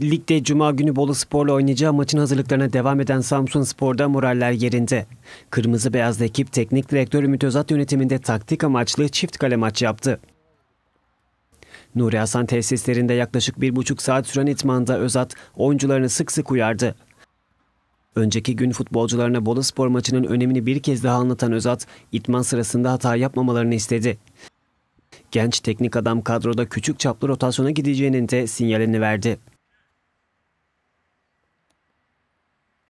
Ligde Cuma günü Bolu Spor'la oynayacağı maçın hazırlıklarına devam eden Samsun Spor'da moraller yerinde. Kırmızı Beyazlı ekip teknik direktörü Ümit Özat yönetiminde taktik amaçlı çift kale maç yaptı. Nuri Hasan tesislerinde yaklaşık bir buçuk saat süren itmanda Özat oyuncularını sık sık uyardı. Önceki gün futbolcularına Bolu Spor maçının önemini bir kez daha anlatan Özat, itman sırasında hata yapmamalarını istedi. Genç teknik adam kadroda küçük çaplı rotasyona gideceğinin de sinyalini verdi.